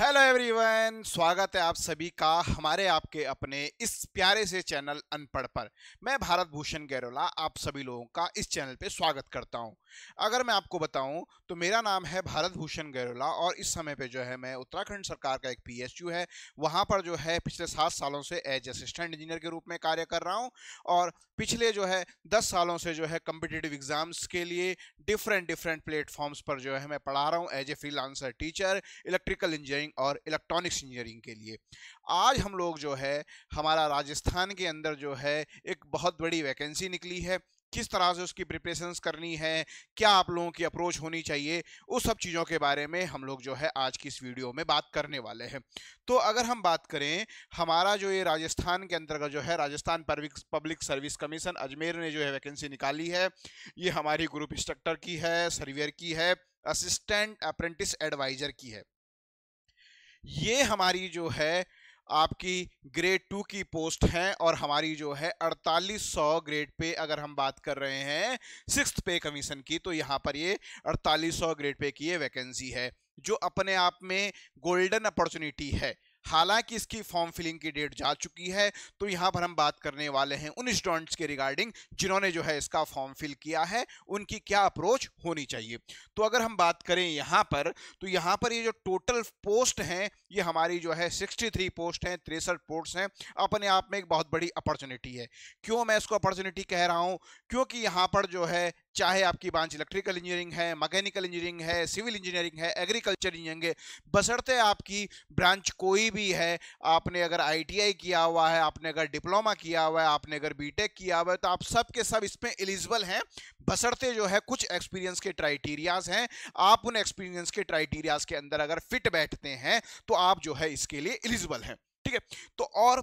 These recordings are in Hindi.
हेलो एवरीवन स्वागत है आप सभी का हमारे आपके अपने इस प्यारे से चैनल अनपढ़ पर मैं भारत भूषण गैरोला आप सभी लोगों का इस चैनल पे स्वागत करता हूँ अगर मैं आपको बताऊँ तो मेरा नाम है भारत भूषण गैरोला और इस समय पे जो है मैं उत्तराखंड सरकार का एक पीएसयू है वहाँ पर जो है पिछले सात सालों से एज असिस्टेंट इंजीनियर के रूप में कार्य कर रहा हूँ और पिछले जो है दस सालों से जो है कम्पिटेटिव एग्जाम्स के लिए डिफरेंट डिफरेंट प्लेटफॉर्म्स पर जो है मैं पढ़ा रहा हूँ as a free teacher electrical engineering engineering और इलेक्ट्रॉनिक्स इंजीनियरिंग के लिए आज हम लोग जो है हमारा राजस्थान के अंदर जो है एक बहुत बड़ी वैकेंसी निकली है किस तरह से उसकी प्रिपरेशन करनी है क्या आप लोगों की अप्रोच होनी चाहिए उस सब चीज़ों के बारे में हम लोग जो है आज की इस वीडियो में बात करने वाले हैं तो अगर हम बात करें हमारा जो ये राजस्थान के अंतर्गत जो है Rajasthan public service commission Ajmer ने जो है वैकेंसी निकाली है ये हमारी ग्रुप इंस्ट्रक्टर की है सर्वियर की है असिस्टेंट अप्रेंटिस एडवाइजर की है ये हमारी जो है आपकी ग्रेड टू की पोस्ट है और हमारी जो है अड़तालीस सौ ग्रेड पे अगर हम बात कर रहे हैं सिक्स पे कमीशन की तो यहाँ पर ये अड़तालीस सौ ग्रेड पे की ये वैकेंसी है जो अपने आप में गोल्डन अपॉर्चुनिटी है हालांकि इसकी फॉर्म फिलिंग की डेट जा चुकी है तो यहाँ पर हम बात करने वाले हैं उन स्टूडेंट्स के रिगार्डिंग जिन्होंने जो है इसका फॉर्म फिल किया है उनकी क्या अप्रोच होनी चाहिए तो अगर हम बात करें यहाँ पर तो यहाँ पर ये यह जो टोटल पोस्ट हैं ये हमारी जो है 63 पोस्ट हैं तिरसठ पोस्ट हैं अपने आप में एक बहुत बड़ी अपॉर्चुनिटी है क्यों मैं इसको अपॉर्चुनिटी कह रहा हूँ क्योंकि यहाँ पर जो है चाहे आपकी ब्रांच इलेक्ट्रिकल इंजीनियरिंग है मैकेनिकल इंजीनियरिंग है सिविल इंजीनियरिंग है एग्रीकल्चर इंजीनियरिंग है बसरते आपकी ब्रांच कोई भी है आपने अगर आईटीआई किया हुआ है आपने अगर डिप्लोमा किया हुआ है आपने अगर बीटेक किया हुआ है तो आप सब के सब इसमें एलिजिबल हैं बसरते जो है कुछ एक्सपीरियंस के क्राइटेरियाज हैं आप उन एक्सपीरियंस के क्राइटीरियाज के अंदर अगर फिट बैठते हैं तो आप जो है इसके लिए एलिजिबल हैं ठीक है तो और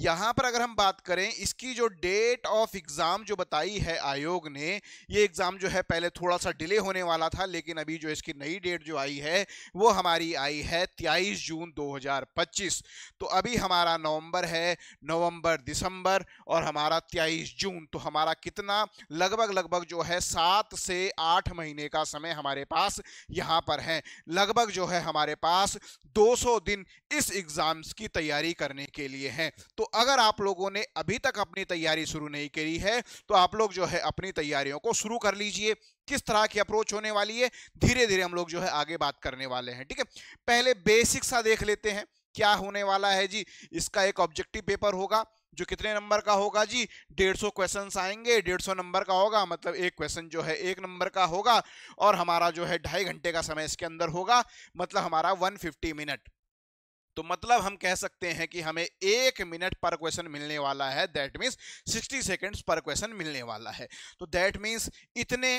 यहां पर अगर हम बात करें इसकी जो डेट ऑफ एग्जाम जो बताई है आयोग ने ये एग्जाम जो है पहले थोड़ा सा डिले होने वाला था लेकिन अभी जो इसकी नई डेट जो आई है वो हमारी आई है 23 जून 2025 तो अभी हमारा नवंबर है नवंबर दिसंबर और हमारा 23 जून तो हमारा कितना लगभग लगभग जो है सात से आठ महीने का समय हमारे पास यहाँ पर है लगभग जो है हमारे पास दो दिन इस एग्जाम्स की तैयारी करने के लिए है तो अगर आप लोगों ने अभी तक अपनी तैयारी शुरू नहीं करी है तो आप लोग जो है अपनी तैयारियों को शुरू कर लीजिए किस तरह की अप्रोच होने वाली है धीरे धीरे हम लोग जो है आगे बात करने वाले हैं ठीक है पहले बेसिक सा देख लेते हैं क्या होने वाला है जी इसका एक ऑब्जेक्टिव पेपर होगा जो कितने नंबर का होगा जी डेढ़ सौ क्वेश्चन आएंगे डेढ़ सौ नंबर का होगा मतलब एक क्वेश्चन जो है एक नंबर का होगा और हमारा जो है ढाई घंटे का समय इसके अंदर होगा मतलब हमारा वन फिफ्टी मिनट तो मतलब हम कह सकते हैं कि हमें एक मिनट पर क्वेश्चन मिलने वाला है दैट मीन्स सिक्सटी सेकेंड्स पर क्वेश्चन मिलने वाला है तो दैट मीन्स इतने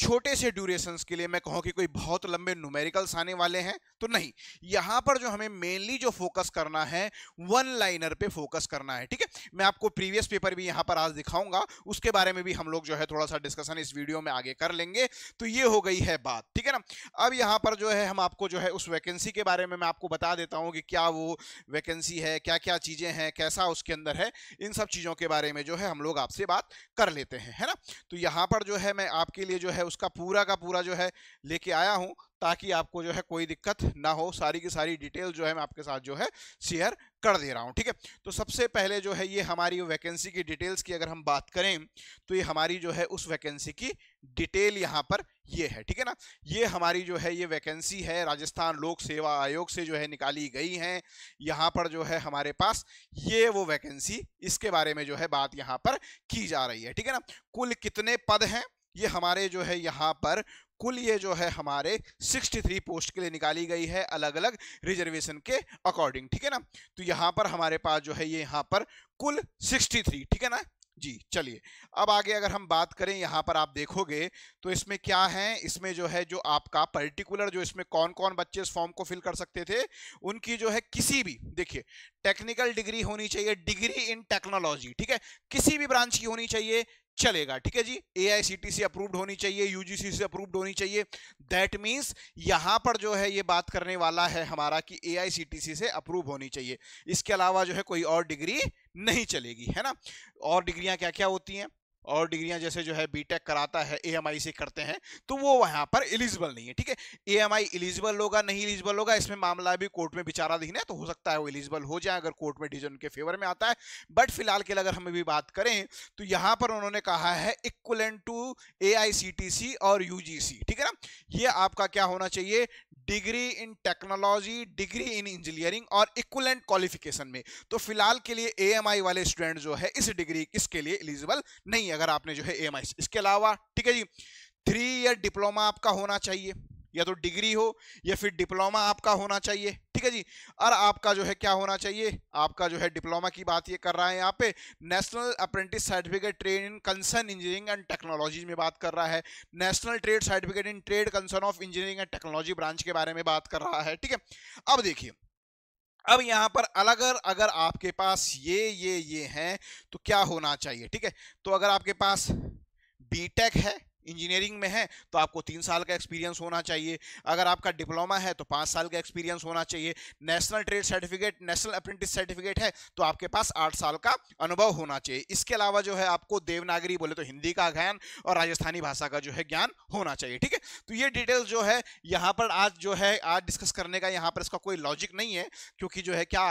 छोटे से ड्यूरेशन के लिए मैं कहूँ कि कोई बहुत लंबे न्यूमेरिकल्स आने वाले हैं तो नहीं यहाँ पर जो हमें मेनली जो फोकस करना है वन लाइनर पे फोकस करना है ठीक है मैं आपको प्रीवियस पेपर भी यहाँ पर आज दिखाऊंगा उसके बारे में भी हम लोग जो है थोड़ा सा डिस्कशन इस वीडियो में आगे कर लेंगे तो ये हो गई है बात ठीक है ना अब यहाँ पर जो है हम आपको जो है उस वैकेंसी के बारे में मैं आपको बता देता हूँ कि क्या वो वैकेंसी है क्या क्या चीज़ें हैं कैसा उसके अंदर है इन सब चीज़ों के बारे में जो है हम लोग आपसे बात कर लेते हैं है ना तो यहाँ पर जो है मैं आपके लिए जो है उसका पूरा का पूरा जो है लेके आया हूँ ताकि आपको जो है कोई दिक्कत ना हो सारी की सारी डिटेल जो है मैं आपके साथ जो है शेयर कर दे रहा हूँ ठीक है तो सबसे पहले जो है ये हमारी वैकेंसी की डिटेल्स की अगर हम बात करें तो ये हमारी जो है उस वैकेंसी की डिटेल यहाँ पर ये है ठीक है ना ये हमारी जो है ये वैकेंसी है राजस्थान लोक सेवा आयोग से जो है निकाली गई है यहाँ पर जो है हमारे पास ये वो वैकेंसी इसके बारे में जो है बात यहाँ पर की जा रही है ठीक है ना कुल कितने पद हैं ये हमारे जो है यहाँ पर कुल ये जो है हमारे 63 पोस्ट के लिए निकाली गई है अलग अलग रिजर्वेशन के अकॉर्डिंग ठीक है ना तो यहाँ पर हमारे पास जो है ये यहाँ पर कुल 63 ठीक है ना जी चलिए अब आगे अगर हम बात करें यहाँ पर आप देखोगे तो इसमें क्या है इसमें जो है जो आपका पर्टिकुलर जो इसमें कौन कौन बच्चे इस फॉर्म को फिल कर सकते थे उनकी जो है किसी भी देखिए टेक्निकल डिग्री होनी चाहिए डिग्री इन टेक्नोलॉजी ठीक है किसी भी ब्रांच की होनी चाहिए चलेगा ठीक है जी ए आई सी टी सी अप्रूव्ड होनी चाहिए यूजीसी से अप्रूव्ड होनी चाहिए दैट मीन्स यहां पर जो है ये बात करने वाला है हमारा कि ए आई सी सी टी से अप्रूव होनी चाहिए इसके अलावा जो है कोई और डिग्री नहीं चलेगी है ना और डिग्रियां क्या क्या होती हैं और डिग्रियां जैसे जो है बीटेक कराता है एएमआई से करते हैं तो वो वहां पर एलिजिबल नहीं है ठीक है एएमआई एलिजिबल होगा नहीं एलिजिबल होगा इसमें मामला भी कोर्ट में विचाराधीन है तो हो सकता है वो एलिजिबल हो जाए अगर कोर्ट में डिसीजन के फेवर में आता है बट फिलहाल के लिए अगर हम भी बात करें तो यहाँ पर उन्होंने कहा है इक्वलेंट टू ए और यू ठीक है ना ये आपका क्या होना चाहिए degree in technology degree in engineering और इक्वलेंट क्वालिफिकेशन में तो फिलहाल के लिए ए वाले स्टूडेंट जो है इस डिग्री इसके लिए एलिजिबल नहीं अगर आपने जो है ए इसके अलावा ठीक है जी थ्री ईयर डिप्लोमा आपका होना चाहिए या तो डिग्री हो या फिर डिप्लोमा आपका होना चाहिए ठीक है जी और आपका जो है क्या होना चाहिए आपका जो है डिप्लोमा की बात ये कर रहा है यहाँ पे national apprentice certificate trade in concern engineering and technology में बात कर रहा है national trade certificate in trade concern of engineering and technology branch के बारे में बात कर रहा है ठीक है अब देखिए अब यहाँ पर अलग अगर आपके पास ये ये ये हैं तो क्या होना चाहिए ठीक है तो अगर आपके पास बीटेक है इंजीनियरिंग में है तो आपको तीन साल का एक्सपीरियंस होना चाहिए अगर आपका डिप्लोमा है तो पाँच साल का एक्सपीरियंस होना चाहिए national trade certificate national apprentice certificate है तो आपके पास आठ साल का अनुभव होना चाहिए इसके अलावा जो है आपको देवनागरी बोले तो हिंदी का ज्ञान और राजस्थानी भाषा का जो है ज्ञान होना चाहिए ठीक है तो ये डिटेल्स जो है यहाँ पर आज जो है आज डिस्कस करने का यहाँ पर इसका कोई लॉजिक नहीं है क्योंकि जो है क्या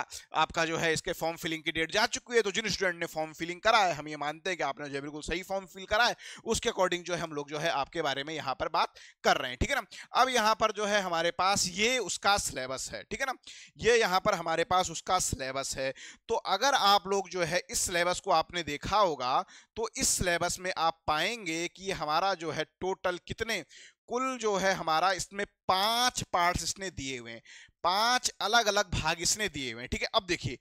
आपका जो है इसके फॉर्म फिलिंग की डेट जा चुकी है तो जिन स्टूडेंट ने फॉर्म फिलिंग करा है हम ये मानते हैं कि आपने जो बिल्कुल सही फॉर्म फिल करा है उसके अकॉर्डिंग जो है हम लोग लोग जो है आपके बारे में यहाँ पर बात कर रहे हैं ठीक है ना अब यहाँ पर जो है हमारे पास ये उसका सिलेबस है ठीक है ना ये यहाँ पर हमारे पास उसका सिलेबस है तो अगर आप लोग जो है इस सिलेबस को आपने देखा होगा तो इस सिलेबस में आप पाएंगे कि हमारा जो है टोटल कितने कुल जो है हमारा इसमें पांच पार्ट्स इसने दिए हुए हैं पांच अलग अलग भाग इसने दिए हुए हैं ठीक है अब देखिए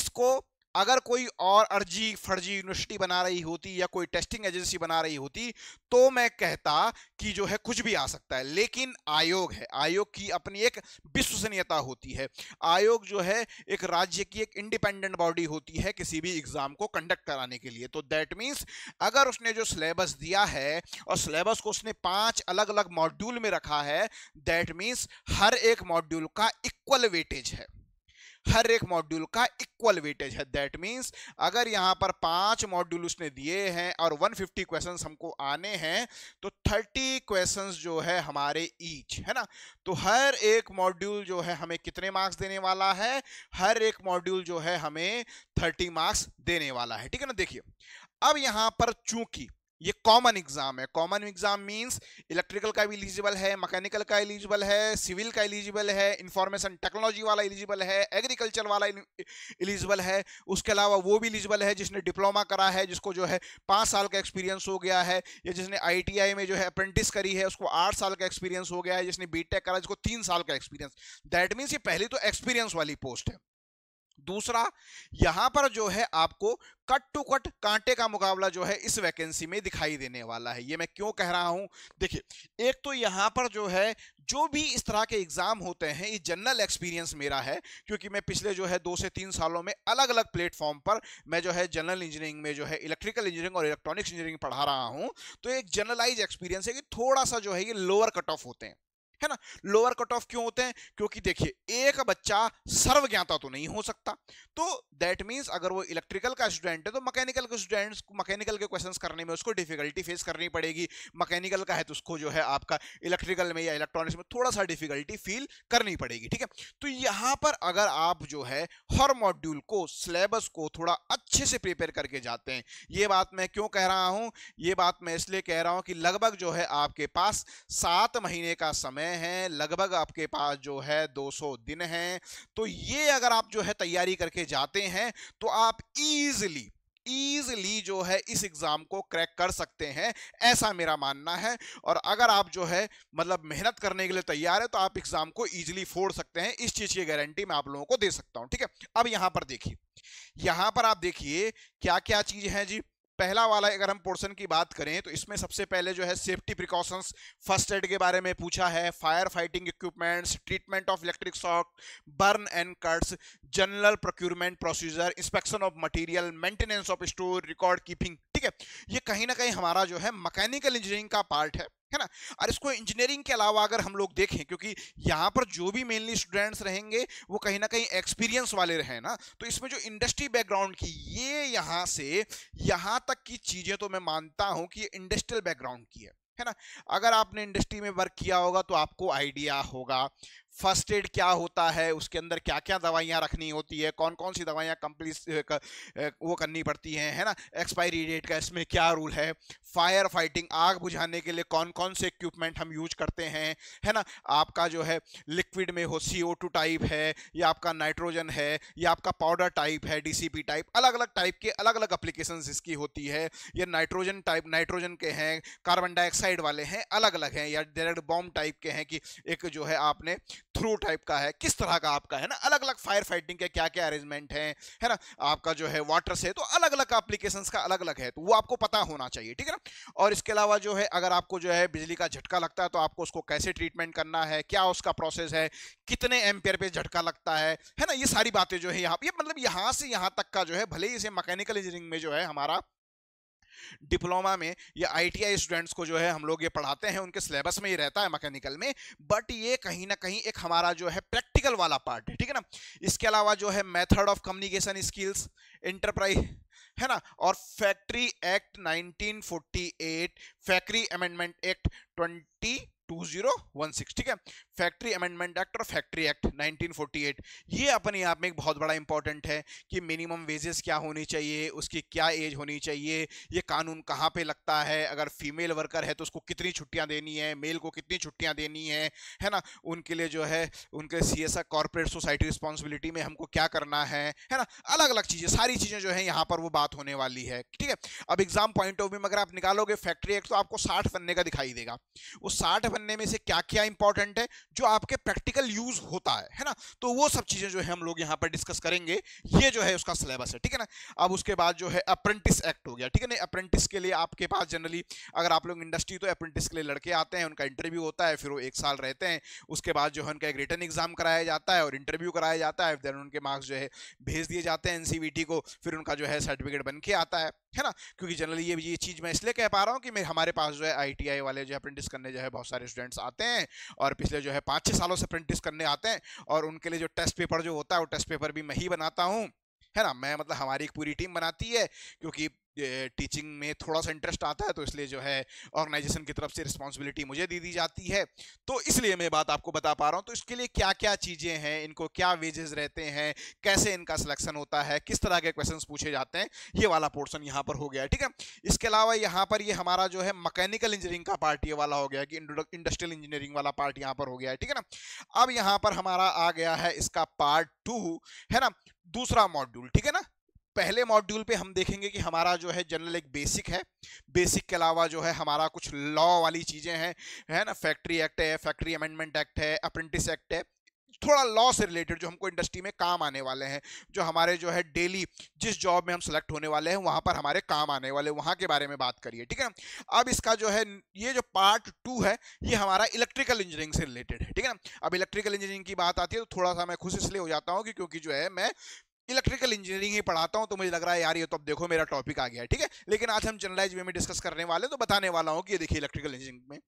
इसको अगर कोई और अर्जी फर्जी यूनिवर्सिटी बना रही होती या कोई टेस्टिंग एजेंसी बना रही होती तो मैं कहता कि जो है कुछ भी आ सकता है लेकिन आयोग है आयोग की अपनी एक विश्वसनीयता होती है आयोग जो है एक राज्य की एक इंडिपेंडेंट बॉडी होती है किसी भी एग्जाम को कंडक्ट कराने के लिए तो दैट मीन्स अगर उसने जो सिलेबस दिया है और सिलेबस को उसने पाँच अलग अलग मॉड्यूल में रखा है दैट मीन्स हर एक मॉड्यूल का इक्वल वेटेज है हर एक मॉड्यूल का इक्वल वेटेज है दैट मीन्स अगर यहाँ पर पांच मॉड्यूल उसने दिए हैं और 150 क्वेश्चंस हमको आने हैं तो 30 क्वेश्चंस जो है हमारे ईच है ना तो हर एक मॉड्यूल जो है हमें कितने मार्क्स देने वाला है हर एक मॉड्यूल जो है हमें 30 मार्क्स देने वाला है ठीक है ना देखिए अब यहाँ पर चूंकि ये कॉमन एग्जाम है कॉमन एग्जाम मींस इलेक्ट्रिकल का भी एलिजिबल है मैकेनिकल का एलिजिबल है सिविल का एलिजिबल है इंफॉर्मेशन टेक्नोलॉजी वाला एलिजिबल है एग्रीकल्चर वाला एलिजिबल है उसके अलावा वो भी एलिजिबल है जिसने डिप्लोमा करा है जिसको जो है पाँच साल का एक्सपीरियंस हो गया है या जिसने आई में जो है अप्रेंटिस करी है उसको आठ साल का एक्सपीरियंस हो गया है जिसने बी करा जिसको तीन साल का एक्सपीरियंस दैट मीन्स ये पहली तो एक्सपीरियंस वाली पोस्ट है दूसरा यहां पर जो है आपको कट टू कट कांटे का मुकाबला जो है इस वैकेंसी में दिखाई देने वाला है ये मैं क्यों कह रहा हूं देखिए एक तो यहां पर जो है जो भी इस तरह के एग्जाम होते हैं ये जनरल एक्सपीरियंस मेरा है क्योंकि मैं पिछले जो है दो से तीन सालों में अलग अलग प्लेटफॉर्म पर मैं जो है जनरल इंजीनियरिंग में जो है इलेक्ट्रिकल इंजीनियरिंग और इलेक्ट्रॉनिक्स इंजीनियरिंग पढ़ा रहा हूं तो एक जनरलाइज एक्सपीरियंस है कि थोड़ा सा जो है ये लोअर कट ऑफ होते हैं है ना लोअर कट ऑफ क्यों होते हैं क्योंकि देखिए एक बच्चा सर्व ज्ञाता तो नहीं हो सकता तो दैट मीन्स अगर वो इलेक्ट्रिकल का स्टूडेंट है तो मैकेनिकल के स्टूडेंट्स मैकेनिकल के क्वेश्चन करने में उसको डिफिकल्टी फेस करनी पड़ेगी मैकेनिकल का है तो उसको जो है आपका इलेक्ट्रिकल में या इलेक्ट्रॉनिक्स में थोड़ा सा डिफिकल्टी फील करनी पड़ेगी ठीक है तो यहाँ पर अगर आप जो है हर मॉड्यूल को सिलेबस को थोड़ा अच्छे से प्रिपेयर करके जाते हैं ये बात मैं क्यों कह रहा हूँ ये बात मैं इसलिए कह रहा हूँ कि लगभग जो है आपके पास सात महीने का समय समय है लगभग आपके पास जो है 200 दिन हैं तो ये अगर आप जो है तैयारी करके जाते हैं तो आप ईजिली ईजिली जो है इस एग्जाम को क्रैक कर सकते हैं ऐसा मेरा मानना है और अगर आप जो है मतलब मेहनत करने के लिए तैयार है तो आप एग्जाम को ईजिली फोड़ सकते हैं इस चीज की गारंटी मैं आप लोगों को दे सकता हूं ठीक है अब यहां पर देखिए यहां पर आप देखिए क्या क्या चीज है जी पहला वाला अगर हम पोर्शन की बात करें तो इसमें सबसे पहले जो है सेफ्टी प्रिकॉशंस फर्स्ट एड के बारे में पूछा है fire fighting equipments treatment of electric shock burn and cuts general procurement procedure inspection of material maintenance of store record keeping ठीक है ये कहीं ना कहीं हमारा जो है मैकेनिकल इंजीनियरिंग का पार्ट है है ना और इसको इंजीनियरिंग के अलावा अगर हम लोग देखें क्योंकि यहाँ पर जो भी मेनली स्टूडेंट्स रहेंगे वो कहीं ना कहीं एक्सपीरियंस वाले रहे ना तो इसमें जो इंडस्ट्री बैकग्राउंड की ये यहाँ से यहाँ तक की चीज़ें तो मैं मानता हूँ कि इंडस्ट्रियल बैकग्राउंड की है है ना अगर आपने इंडस्ट्री में वर्क किया होगा तो आपको आइडिया होगा फर्स्ट एड क्या होता है उसके अंदर क्या क्या दवाइयाँ रखनी होती है कौन कौन सी दवाइयाँ कंप्लीट वो करनी पड़ती हैं है ना एक्सपायरी डेट का इसमें क्या रूल है फायर फाइटिंग आग बुझाने के लिए कौन कौन से इक्विपमेंट हम यूज करते हैं है ना आपका जो है लिक्विड में हो सी टाइप है या आपका नाइट्रोजन है या आपका पाउडर टाइप है डी टाइप अलग अलग टाइप के अलग अलग अप्लीकेशन इसकी होती है या नाइट्रोजन टाइप नाइट्रोजन के हैं कार्बन डाइऑक्साइड वाले हैं अलग अलग हैं या डायरेक्ट बॉम्ब टाइप के हैं कि एक जो है आपने थ्रू टाइप का है किस तरह का आपका है ना अलग अलग फायर फाइटिंग के क्या क्या अरेंजमेंट है है ना आपका जो है वाटर से तो अलग अलग एप्लीकेशन का अलग अलग है तो वो आपको पता होना चाहिए ठीक है ना और इसके अलावा जो है अगर आपको जो है बिजली का झटका लगता है तो आपको उसको कैसे ट्रीटमेंट करना है क्या उसका प्रोसेस है कितने एम्पेयर पे झटका लगता है है ना ये सारी बातें जो है यहाँ ये मतलब यहाँ से यहाँ तक का जो है भले ही इसे मैकेनिकल इंजीनियरिंग में जो है हमारा डिप्लोमा में या आईटीआई स्टूडेंट्स को जो है हम लोग ये पढ़ाते हैं उनके सिलेबस में ही रहता है मैकेनिकल में बट ये कहीं ना कहीं एक हमारा जो है प्रैक्टिकल वाला पार्ट है ठीक है ना इसके अलावा जो है method of communication skills enterprise है ना और factory act 1948 factory amendment act 20 2016 ठीक है फैक्ट्री अमेंडमेंट एक्ट और फैक्ट्री एक्ट 1948 ये अपने आप में एक बहुत बड़ा इंपॉर्टेंट है कि मिनिमम वेजेस क्या होनी चाहिए उसकी क्या एज होनी चाहिए ये कानून कहाँ पे लगता है अगर फीमेल वर्कर है तो उसको कितनी छुट्टियाँ देनी है मेल को कितनी छुट्टियाँ देनी है है ना उनके लिए जो है उनके C S corporate society responsibility में हमको क्या करना है है ना अलग अलग चीज़ें सारी चीज़ें जो है यहाँ पर वो बात होने वाली है ठीक है अब एग्जाम पॉइंट ऑफ व्यू में अगर आप निकालोगे फैक्ट्री एक्ट तो आपको साठ बनने का दिखाई देगा उस साठ बनने में से क्या क्या इंपॉर्टेंट है जो आपके प्रैक्टिकल यूज होता है है ना तो वो सब चीजें जो है हम लोग यहाँ पर डिस्कस करेंगे ये जो है उसका सिलेबस है ठीक है ना अब उसके बाद जो है अप्रेंटिस एक्ट हो गया ठीक है ना अप्रेंटिस के लिए आपके पास जनरली अगर आप लोग इंडस्ट्री तो अप्रेंटिस के लिए लड़के आते हैं उनका इंटरव्यू होता है फिर वो एक साल रहते हैं उसके बाद जो है उनका एक रिटर्न एग्जाम कराया जाता है और इंटरव्यू कराया जाता है देन उनके मार्क्स जो है भेज दिए जाते हैं एनसीबीटी को फिर उनका जो है सर्टिफिकेट बन के आता है है ना क्योंकि जनरली ये ये चीज़ मैं इसलिए कह पा रहा हूँ कि मैं हमारे पास जो है आईटीआई वाले जो है अप्रेंटिस करने जो है बहुत सारे स्टूडेंट्स आते हैं और पिछले जो है पाँच छः सालों से अप्रेंटिस करने आते हैं और उनके लिए जो टेस्ट पेपर जो होता है वो टेस्ट पेपर भी मैं ही बनाता हूँ है ना मैं मतलब हमारी एक पूरी टीम बनाती है क्योंकि टीचिंग में थोड़ा सा इंटरेस्ट आता है तो इसलिए जो है ऑर्गेनाइजेशन की तरफ से रिस्पॉन्सिबिलिटी मुझे दे दी जाती है तो इसलिए मैं बात आपको बता पा रहा हूँ तो इसके लिए क्या क्या चीज़ें हैं इनको क्या वेजेस रहते हैं कैसे इनका सिलेक्शन होता है किस तरह के क्वेश्चन पूछे जाते हैं ये वाला पोर्सन यहाँ पर हो गया ठीक है इसके अलावा यहाँ पर ये हमारा जो है मकैनिकल इंजीनियरिंग का पार्ट ये वाला हो गया कि इंडस्ट्रियल इंजीनियरिंग वाला पार्ट यहाँ पर हो गया है ठीक है ना अब यहाँ पर हमारा आ गया है इसका पार्ट टू है ना दूसरा मॉड्यूल ठीक है ना पहले मॉड्यूल पे हम देखेंगे कि हमारा जो है जनरल एक बेसिक है बेसिक के अलावा जो है हमारा कुछ लॉ वाली चीज़ें हैं है ना फैक्ट्री एक्ट है फैक्ट्री अमेंडमेंट एक्ट है अप्रेंटिस एक्ट है थोड़ा लॉ से रिलेटेड जो हमको इंडस्ट्री में काम आने वाले हैं जो हमारे जो है डेली जिस जॉब में हम सेलेक्ट होने वाले हैं वहाँ पर हमारे काम आने वाले वहाँ के बारे में बात करिए ठीक है ना अब इसका जो है ये जो पार्ट टू है ये हमारा इलेक्ट्रिकल इंजीनियरिंग से रिलेटेड है ठीक है ना अब इलेक्ट्रिकल इंजीनियरिंग की बात आती है तो थोड़ा सा मैं खुश इसलिए हो जाता हूँ कि क्योंकि जो है मैं इलेक्ट्रिकल इंजीनियरिंग ही पढ़ाता हूँ तो मुझे लग रहा है यार ये तो अब देखो मेरा टॉपिक आ गया है ठीक है लेकिन आज हम जनरलाइज वे में डिस्कस करने वाले तो बताने वाला हूँ कि ये देखिए इलेक्ट्रिकल इंजीनियरिंग में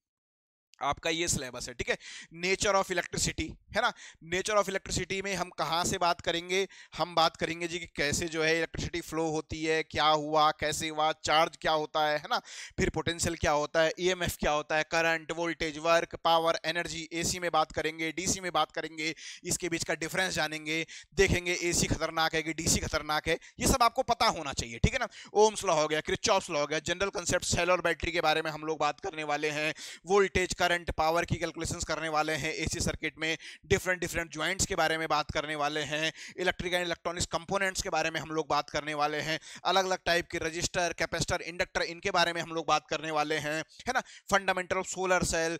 आपका ये सिलेबस है ठीक है नेचर ऑफ इलेक्ट्रिसिटी है ना नेचर ऑफ इलेक्ट्रिसिटी में हम कहाँ से बात करेंगे हम बात करेंगे जी कि कैसे जो है इलेक्ट्रिसिटी फ्लो होती है क्या हुआ कैसे हुआ चार्ज क्या होता है है ना फिर पोटेंशियल क्या होता है ईएमएफ e क्या होता है current voltage work power energy ए में बात करेंगे डी में बात करेंगे इसके बीच का डिफरेंस जानेंगे देखेंगे ए खतरनाक है कि डी खतरनाक है ये सब आपको पता होना चाहिए ठीक है ना ओम्स लॉ हो गया क्रिचॉप्स लॉ हो गया जनरल कंसेप्ट और बैटरी के बारे में हम लोग बात करने वाले हैं वोल्टेज करंट करंट पावर की कैलकुलेशंस करने वाले हैं एसी सर्किट में डिफरेंट डिफरेंट ज्वाइंट्स के बारे में बात करने वाले हैं इलेक्ट्रिक एंड इलेक्ट्रॉनिक्स कंपोनेंट्स के बारे में हम लोग बात करने वाले हैं अलग अलग टाइप के रजिस्टर कैपेसिटर इंडक्टर इनके बारे में हम लोग बात करने वाले हैं है ना fundamental solar cell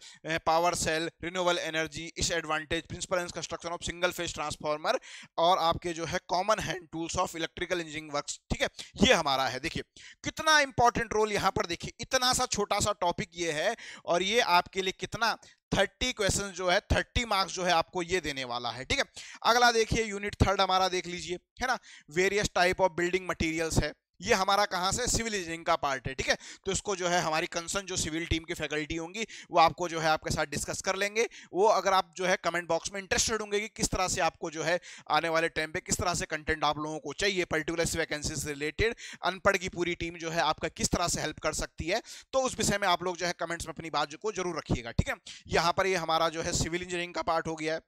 power cell renewable energy इस advantage principle and construction of single phase transformer और आपके जो है common hand tools of electrical engineering work ठीक है ये हमारा है देखिए कितना इंपॉर्टेंट रोल यहाँ पर देखिए इतना सा छोटा सा टॉपिक ये है और ये आपके लिए कितना थर्टी क्वेश्चन जो है थर्टी मार्क्स जो है आपको ये देने वाला है ठीक है अगला देखिए यूनिट थर्ड हमारा देख लीजिए है ना various type of building materials है ये हमारा कहाँ से सिविल इंजीनियरिंग का पार्ट है ठीक है तो इसको जो है हमारी कंसर्न जो सिविल टीम की फैकल्टी होंगी वो आपको जो है आपके साथ डिस्कस कर लेंगे वो अगर आप जो है कमेंट बॉक्स में इंटरेस्टेड होंगे कि किस तरह से आपको जो है आने वाले टाइम पे किस तरह से कंटेंट आप लोगों को चाहिए पर्टिकुलर इस वैकेंसी से रिलेटेड अनपढ़ की पूरी टीम जो है आपका किस तरह से हेल्प कर सकती है तो उस विषय में आप लोग जो है कमेंट्स में अपनी बात को जरूर रखिएगा ठीक है यहाँ पर ये हमारा जो है सिविल इंजीनियरिंग का पार्ट हो गया है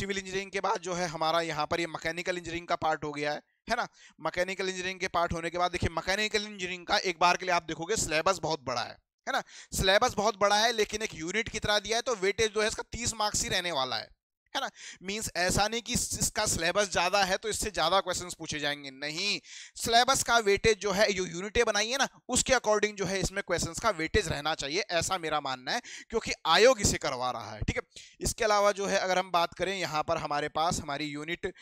सिविल इंजीनियरिंग के बाद जो है हमारा यहाँ पर ये मकैनिकल इंजीनियरिंग का पार्ट हो गया है है ना मैकेनिकल इंजीनियरिंग के पार्ट होने के बाद देखिए मैकेनिकल इंजीनियरिंग का एक बार के लिए आप देखोगे सिलेबस बहुत बड़ा है है ना सिलेबस बहुत बड़ा है लेकिन एक यूनिट की तरह दिया है तो वेटेज जो है इसका तीस मार्क्स ही रहने वाला है है ना मींस ऐसा नहीं कि इसका सिलेबस ज्यादा है तो इससे ज्यादा क्वेश्चंस पूछे जाएंगे नहीं सिलेबस का वेटेज जो है जो यूनिटें बनाई है ना उसके अकॉर्डिंग जो है इसमें क्वेश्चंस का वेटेज रहना चाहिए ऐसा मेरा मानना है क्योंकि आयोग इसे करवा रहा है ठीक है इसके अलावा जो है अगर हम बात करें यहाँ पर हमारे पास हमारी यूनिट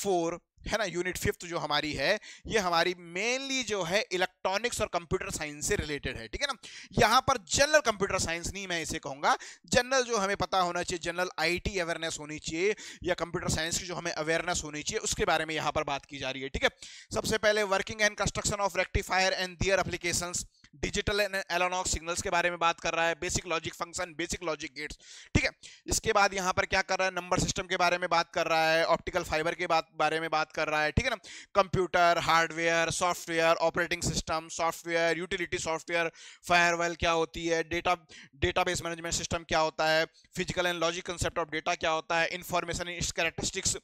फोर है ना यूनिट फिफ्थ जो हमारी है ये हमारी मेनली जो है इलेक्ट्रॉनिक्स और कंप्यूटर साइंस से रिलेटेड है ठीक है ना यहाँ पर जनरल कंप्यूटर साइंस नहीं मैं इसे कहूँगा जनरल जो हमें पता होना चाहिए जनरल आईटी अवेयरनेस होनी चाहिए या कंप्यूटर साइंस की जो हमें अवेयरनेस होनी चाहिए उसके बारे में यहाँ पर बात की जा रही है ठीक है सबसे पहले working and construction of rectifier and their application digital एलोनॉक सिग्नल्स के बारे में बात कर रहा है basic logic function basic logic gates ठीक है इसके बाद यहाँ पर क्या कर रहा है नंबर सिस्टम के बारे में बात कर रहा है ऑप्टिकल फाइबर के बारे में बात कर रहा है ठीक है ना computer hardware software operating system software utility software firewall क्या होती है डेटा डेटा मैनेजमेंट सिस्टम क्या होता है physical and logic concept of data क्या होता है इन्फॉर्मेशन इस characteristics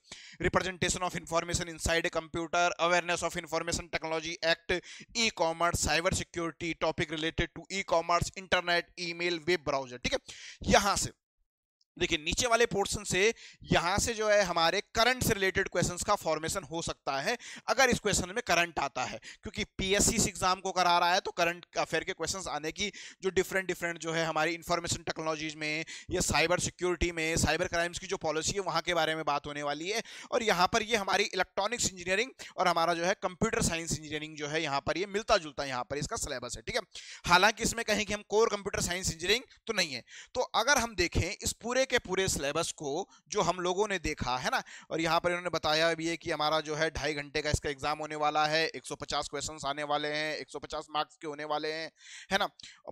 representation of information in a computer awareness of information technology act e commerce cyber security topic related to e commerce internet email web browser ठीक है यहां से देखिए नीचे वाले पोर्शन से यहां से जो है हमारे करंट से रिलेटेड क्वेश्चंस का फॉर्मेशन हो सकता है अगर इस क्वेश्चन में करंट आता है क्योंकि पीएससी एस एग्जाम को करा रहा है तो करंट अफेयर के क्वेश्चंस आने की जो डिफरेंट डिफरेंट जो है हमारी इंफॉर्मेशन टेक्नोलॉजीज में या साइबर सिक्योरिटी में साइबर क्राइम्स की जो पॉलिसी है वहां के बारे में बात होने वाली है और यहाँ पर ये हमारी इलेक्ट्रॉनिक्स इंजीनियरिंग और हमारा जो है कंप्यूटर साइंस इंजीनियरिंग जो है यहाँ पर ये मिलता जुलता यहाँ पर इसका सिलेबस है ठीक है हालांकि इसमें कहें कि हम कोर कंप्यूटर साइंस इंजीनियरिंग तो नहीं है तो अगर हम देखें इस पूरे पूरे के पूरे सिलेबस को जो हम लोगों ने देखा है ना और यहाँ पर इन्होंने बताया भी है कि हमारा जो है ढाई घंटे का इसका एग्जाम होने वाला है 150 क्वेश्चंस आने वाले हैं 150 मार्क्स के होने वाले हैं है ना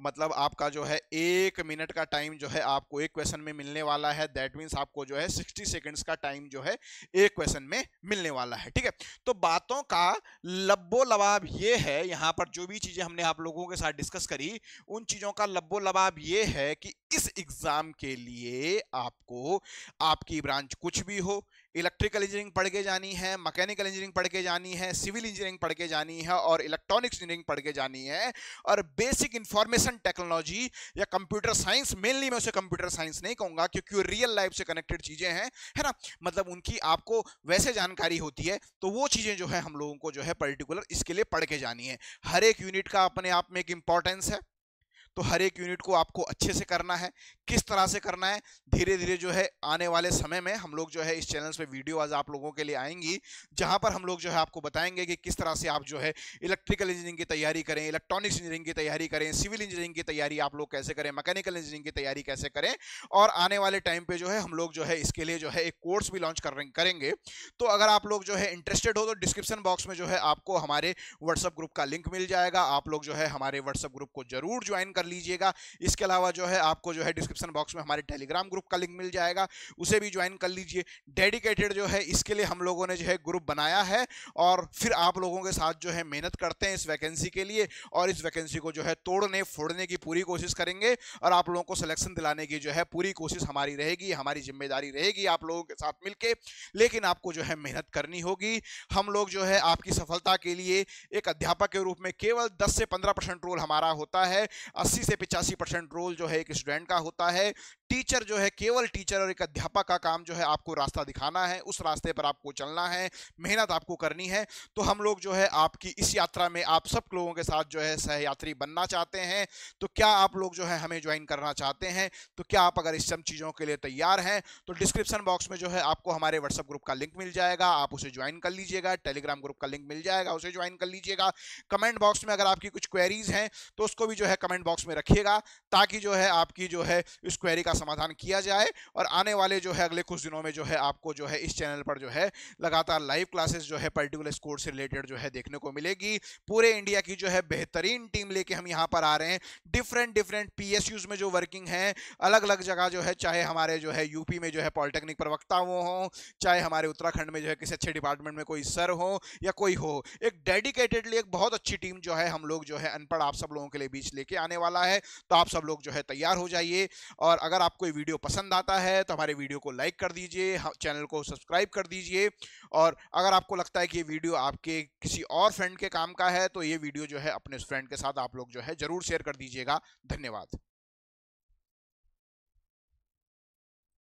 मतलब आपका जो है एक मिनट का टाइम जो है आपको एक क्वेश्चन में मिलने वाला है दैट मीन्स आपको जो है सिक्सटी सेकेंड्स का टाइम जो है एक क्वेश्चन में मिलने वाला है ठीक है तो बातों का लब्बो लबाब ये है यहाँ पर जो भी चीजें हमने आप लोगों के साथ डिस्कस करी उन चीजों का लब्बो लबाब ये है कि इस एग्जाम के लिए आपको आपकी ब्रांच कुछ भी हो इलेक्ट्रिकल इंजीनियरिंग पढ़ के जानी है मैकेनिकल इंजीनियरिंग पढ़ के जानी है सिविल इंजीनियरिंग पढ़ के जानी है और इलेक्ट्रॉनिक्स इंजीनियरिंग पढ़ के जानी है और बेसिक इंफॉर्मेशन टेक्नोलॉजी या कंप्यूटर साइंस मेनली मैं उसे कंप्यूटर साइंस नहीं कहूंगा क्योंकि रियल लाइफ से कनेक्टेड चीजें हैं है ना मतलब उनकी आपको वैसे जानकारी होती है तो वो चीजें जो है हम लोगों को जो है पर्टिकुलर इसके लिए पढ़ के जानी है हर एक यूनिट का अपने आप में एक इंपॉर्टेंस है तो हर एक यूनिट को आपको अच्छे से करना है किस तरह से करना है धीरे धीरे जो है आने वाले समय में हम लोग जो है इस चैनल पे वीडियो आज आप लोगों के लिए आएंगी जहां पर हम लोग जो है आपको बताएंगे कि किस तरह से आप जो है इलेक्ट्रिकल इंजीनियरिंग की तैयारी करें इलेक्ट्रॉनिक्स इंजीनियरिंग की तैयारी करें सिविल इंजीनियरिंग की तैयारी आप लोग कैसे करें मैकेनिकल इंजीनियरिंग की तैयारी कैसे करें और आने वाले टाइम पर जो है हम लोग जो है इसके लिए जो है एक कोर्स भी लॉन्च करेंगे तो अगर आप लोग जो है इंटरेस्टेड हो तो डिस्क्रिप्शन बॉक्स में जो है आपको हमारे व्हाट्सअप ग्रुप का लिंक मिल जाएगा आप लोग जो है हमारे व्हाट्सअप ग्रुप को जरूर ज्वाइन कर लीजिएगा इसके अलावा जो है आपको जो है डिस्क्रिप्शन बॉक्स में हमारे टेलीग्राम ग्रुप का लिंक मिल जाएगा उसे भी ज्वाइन कर लीजिए डेडिकेटेड जो है इसके लिए हम लोगों ने जो है ग्रुप बनाया है और फिर आप लोगों के साथ जो है मेहनत करते हैं इस वैकेंसी के लिए और इस वैकेंसी को जो है तोड़ने फोड़ने की पूरी कोशिश करेंगे और आप लोगों को सिलेक्शन दिलाने की जो है पूरी कोशिश हमारी रहेगी हमारी जिम्मेदारी रहेगी आप लोगों के साथ मिलकर लेकिन आपको जो है मेहनत करनी होगी हम लोग जो है आपकी सफलता के लिए एक अध्यापक के रूप में केवल 10 से 15 परसेंट रोल हमारा होता है अस्सी से पिचासी परसेंट रोल जो है एक स्टूडेंट का होता है टीचर जो है केवल टीचर और एक अध्यापक का काम जो है आपको रास्ता दिखाना है उस रास्ते पर आपको चलना है मेहनत आपको करनी है तो हम लोग जो है आपकी इस यात्रा में आप सब लोगों के साथ जो है सहयात्री बनना चाहते हैं तो क्या आप लोग जो है हमें ज्वाइन करना चाहते हैं तो क्या आप अगर इस सब चीज़ों के लिए तैयार हैं तो डिस्क्रिप्शन बॉक्स में जो है आपको हमारे व्हाट्सअप ग्रुप का लिंक मिल जाएगा आप उसे ज्वाइन कर लीजिएगा टेलीग्राम ग्रुप का लिंक मिल जाएगा उसे ज्वाइन कर लीजिएगा कमेंट बॉक्स में अगर आपकी कुछ क्वेरीज हैं तो उसको भी जो है कमेंट बॉक्स में रखिएगा ताकि जो है आपकी जो है इस क्वेरी का समाधान किया जाए और आने वाले जो है अगले कुछ दिनों में जो है आपको जो है इस चैनल पर जो है लगातार लाइव क्लासेस जो है पर्टिकुलर स्कोर से रिलेटेड जो है देखने को मिलेगी पूरे इंडिया की जो है बेहतरीन टीम लेके हम यहाँ पर आ रहे हैं डिफरेंट डिफरेंट पी में जो वर्किंग है अलग अलग जगह जो है चाहे हमारे जो है यूपी में जो है पॉलिटेक्निक प्रवक्ता वो हों चाहे हमारे उत्तराखंड में जो है किसी अच्छे डिपार्टमेंट में कोई सर हो या कोई हो एक डेडिकेटेडली एक बहुत अच्छी टीम जो है हम लोग जो है अनपढ़ आप सब लोगों के लिए बीच लेके आने वाला है तो आप सब लोग जो है तैयार हो जाइए और अगर आप आपको ये वीडियो पसंद आता है तो हमारे वीडियो को लाइक कर दीजिए हाँ, चैनल को सब्सक्राइब कर दीजिए और अगर आपको लगता है कि ये वीडियो आपके किसी और फ्रेंड के काम का है तो ये वीडियो जो है अपने उस फ्रेंड के साथ आप लोग जो है ज़रूर शेयर कर दीजिएगा धन्यवाद